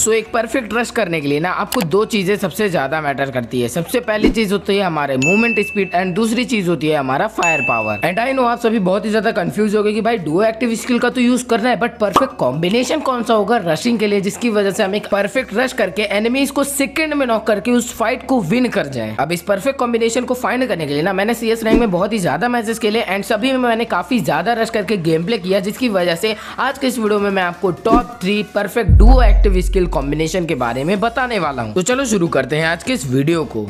सो एक perfect rush करने के लिए ना आपको दो चीज़ें सबसे ज़्यादा मैटर करती है सबसे पहली चीज़ होती है हमारे मूवमेंट स्पीड एंड दूसरी चीज़ होती है हमारा fire power and I know आप सभी बहुत ही ज़्यादा कंफ्यूज हो गए कि भाई डुओ एक्टिव स्किल का तो यूज़ करना है बट परफेक्ट कॉम्बिनेशन कौन सा होगा रशिंग के लिए जिसकी वजह से हम एक परफेक्ट रश करके एनिमीज को सेकंड में नॉक करके उस फाइट को विन कर जाए अब इस परफेक्ट कॉम्बिनेशन को फाइंड करने के लिए ना मैंने सीएस रैंक में बहुत ही ज्यादा मैसेज के लिए एंड सभी में मैंने काफी ज्यादा रश करके गेम प्ले किया जिसकी वजह से आज के इस वीडियो में मैं आपको top three perfect duo active skill combination के बारे में बताने वाला हूँ तो चलो शुरू करते हैं आज के इस वीडियो को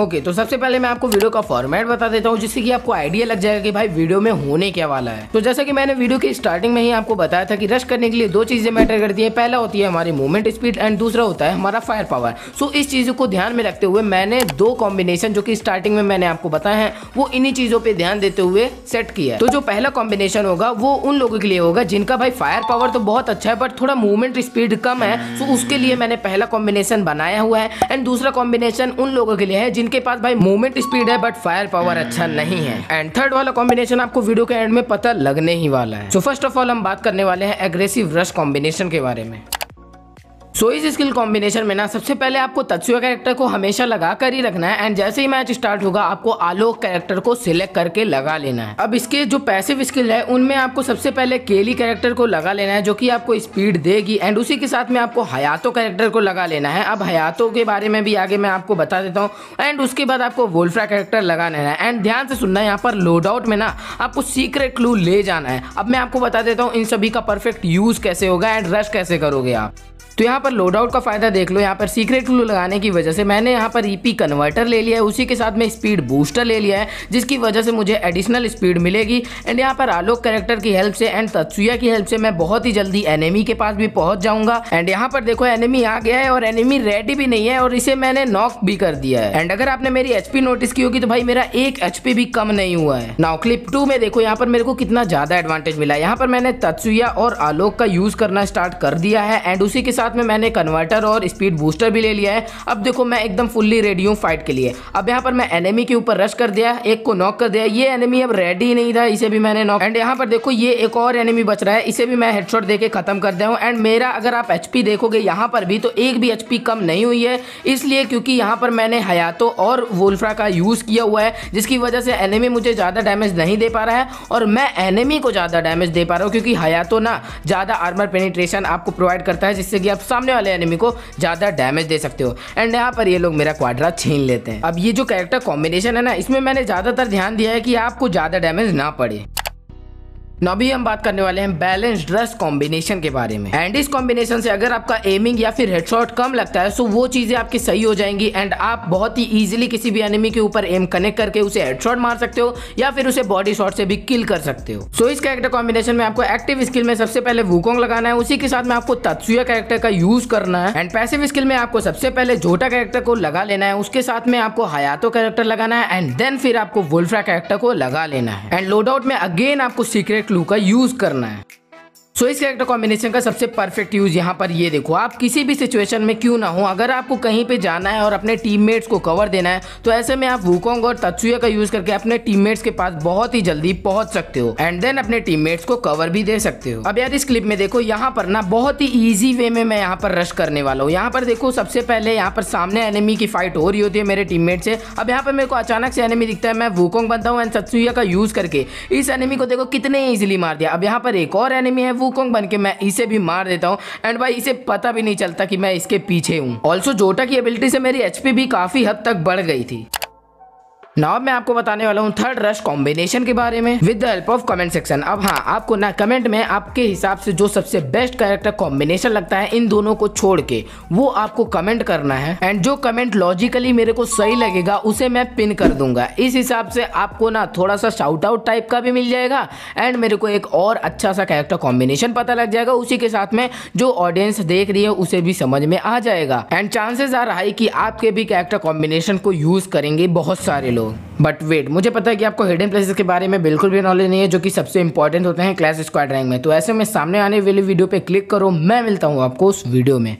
ओके तो सबसे पहले मैं आपको वीडियो का फॉर्मेट बता देता हूँ जिससे कि आपको आइडिया लग जाएगा कि भाई वीडियो में होने क्या वाला है तो जैसा कि मैंने वीडियो के स्टार्टिंग में ही आपको बताया था कि रश करने के लिए दो चीज़ें मैटर करती है पहला होती है हमारी मूवमेंट स्पीड एंड दूसरा होता है हमारा फायर पावर सो इस चीज़ को ध्यान में रखते हुए मैंने दो कॉम्बिनेशन जो की स्टार्टिंग में मैंने आपको बताया है वो इन्हीं चीज़ों पर ध्यान देते हुए सेट किया तो जो पहला कॉम्बिनेशन होगा वो उन लोगों के लिए होगा जिनका भाई फायर पावर तो बहुत अच्छा है बट थोड़ा मूवमेंट स्पीड कम है सो उसके लिए मैंने पहला कॉम्बिनेशन बनाया हुआ है एंड दूसरा कॉम्बिनेशन उन लोगों के लिए है जिन इनके पास भाई मूवमेंट स्पीड है बट फायर पावर अच्छा नहीं है एंड थर्ड वाला कॉम्बिनेशन आपको वीडियो के एंड में पता लगने ही वाला है सो फर्स्ट ऑफ ऑल हम बात करने वाले हैं एग्रेसिव रश कॉम्बिनेशन के बारे में सो so, इस स्किल कॉम्बिनेशन में ना सबसे पहले आपको तत्सुआ कैरेक्टर को हमेशा लगा कर ही रखना है एंड जैसे ही मैच स्टार्ट होगा आपको आलोक कैरेक्टर को सिलेक्ट करके लगा लेना है अब इसके जो पैसिव स्किल है उनमें आपको सबसे पहले केली कैरेक्टर को लगा लेना है जो कि आपको स्पीड देगी एंड उसी के साथ में आपको हयातो कैरेक्टर को लगा लेना है अब हयातो के बारे में भी आगे मैं आपको बता देता हूँ एंड उसके बाद आपको वोल्फ्रा कैरेक्टर लगा लेना है एंड ध्यान से सुनना है यहाँ पर लोड आउट में ना आपको सीक्रेट क्लू ले जाना है अब मैं आपको बता देता हूँ इन सभी का परफेक्ट यूज कैसे होगा एंड रश कैसे करोगे आप तो यहाँ पर लोड आउट का फ़ायदा देख लो यहाँ पर सीक्रेट टूल लगाने की वजह से मैंने यहाँ पर ईपी e कन्वर्टर ले लिया है उसी के साथ में स्पीड बूस्टर ले लिया है जिसकी वजह से मुझे एडिशनल स्पीड मिलेगी एंड यहाँ पर आलोक कैरेक्टर की हेल्प से एंड तत्सुया की हेल्प से मैं बहुत ही जल्दी एनिमी के पास भी पहुंच जाऊंगा एंड यहाँ पर देखो एनिमी आ गया है और एनिमी रेडी भी नहीं है और इसे मैंने नॉक भी कर दिया है एंड अगर आपने मेरी एचपी नोटिस की होगी तो भाई मेरा एक एचपी भी कम नहीं हुआ है नाउ क्लिप टू में देखो यहाँ पर मेरे को कितना ज्यादा एडवांटेज मिला है यहाँ पर मैंने तत्सुया और आलोक का यूज करना स्टार्ट कर दिया है एंड उसी के साथ में मैंने कन्वर्टर और स्पीड बूस्टर भी ले लिया है अब देखो मैं एकदम फुल्ली रेडी हूँ फाइट के लिए अब यहाँ पर मैं एनिमी के ऊपर रश कर दिया एक को नॉक कर दिया ये एनिमी अब रेडी नहीं था इसे भी मैंने नॉक एंड यहाँ पर देखो ये एक और एनिमी बच रहा है इसे भी मैं हेडशॉट देके खत्म कर दिया हूँ एंड मेरा अगर आप एच देखोगे यहाँ पर भी तो एक भी एच कम नहीं हुई है इसलिए क्योंकि यहाँ पर मैंने हयातो और वोल्फ्रा का यूज़ किया हुआ है जिसकी वजह से एनिमी मुझे ज़्यादा डैमेज नहीं दे पा रहा है और मैं एनिमी को ज़्यादा डैमेज दे पा रहा हूँ क्योंकि हयातो ना ज़्यादा आर्मर पेनिट्रेशन आपको प्रोवाइड करता है जिससे कि आप सामने वाले एनिमी को ज़्यादा डैमेज दे सकते हो एंड यहाँ पर ये लोग मेरा क्वाड्रा छीन लेते हैं अब ये जो कैरेक्टर कॉम्बिनेशन है ना इसमें मैंने ज़्यादातर ध्यान दिया है कि आपको ज़्यादा डैमेज ना पड़े ना हम बात करने वाले हैं बैलेंस ड्रेस कॉम्बिनेशन के बारे में एंड इस कॉम्बिनेशन से अगर आपका एमिंग या फिर हेडशॉट कम लगता है तो वो चीजें आपकी सही हो जाएंगी एंड आप बहुत ही इजीली किसी भी एनिमी के ऊपर एम कनेक्ट करके उसे हेडशॉट मार सकते हो या फिर उसे बॉडी शॉट से भी किल कर सकते हो सो so, इस कैरेक्टर कॉम्बिनेशन में आपको एक्टिव स्किल में सबसे पहले वूकोंग लगाना है उसी के साथ में आपको तत्सुया कैरेक्टर का यूज करना है एंड पैसिव स्किल में आपको सबसे पहले झोटा कैरेक्टर को लगा लेना है उसके साथ में आपको हयातो कैरेक्टर लगाना है एंड देन फिर आपको वुल्फ्रा कैरेक्टर को लगा लेना है एंड आउट में अगेन आपको सीक्रेट क्लू का यूज़ करना है सो इस कैरेक्टर कॉम्बिनेशन का सबसे परफेक्ट यूज यहाँ पर ये देखो आप किसी भी सिचुएशन में क्यों ना हो अगर आपको कहीं पे जाना है और अपने टीममेट्स को कवर देना है तो ऐसे में आप वूकोंग और तत्सुया का यूज करके अपने टीममेट्स के पास बहुत ही जल्दी पहुंच सकते हो एंड देन अपने टीम को कवर भी दे सकते हो अब यार इस क्लिप में देखो यहाँ पर ना बहुत ही ईजी वे में मैं यहाँ पर रश करने वाला हूँ यहाँ पर देखो सबसे पहले यहाँ पर सामने एनिमी की फाइट हो रही होती है मेरे टीम से अब यहाँ पर मेरे को अचानक से एनिमी दिखता है मैं वूकोंग बनता हूँ एंड तत्सुया का यूज करके इस एनिमी को देखो कितने ईजिली मार दिया अब यहाँ पर एक और एनिमी है वो वुकोंग बन के मैं इसे भी मार देता हूँ एंड भाई इसे पता भी नहीं चलता कि मैं इसके पीछे हूँ ऑल्सो जोटा की एबिलिटी से मेरी एचपी भी काफ़ी हद तक बढ़ गई थी नाव मैं आपको बताने वाला हूँ थर्ड रश कॉम्बिनेशन के बारे में with the help of comment section अब हाँ आपको ना कमेंट में आपके हिसाब से जो सबसे बेस्ट कैरेक्टर कॉम्बिनेशन लगता है इन दोनों को छोड़ के वो आपको कमेंट करना है एंड जो कमेंट लॉजिकली मेरे को सही लगेगा उसे मैं पिन कर दूंगा इस हिसाब से आपको ना थोड़ा सा शाउट आउट टाइप का भी मिल जाएगा एंड मेरे को एक और अच्छा सा कैरेक्टर कॉम्बिनेशन पता लग जाएगा उसी के साथ में जो ऑडियंस देख रही है उसे भी समझ में आ जाएगा एंड चांसेस रहा है कि आपके भी कैरेक्टर कॉम्बिनेशन को यूज करेंगे बहुत सारे लोग लो बट वेट मुझे पता है कि आपको हिडन प्लेसेस के बारे में बिल्कुल भी नॉलेज नहीं है जो कि सबसे इंपॉर्टेंट होते हैं क्लास स्क्वाड रैंक में तो ऐसे में सामने आने वाली वीडियो पे क्लिक करो मैं मिलता हूँ आपको उस वीडियो में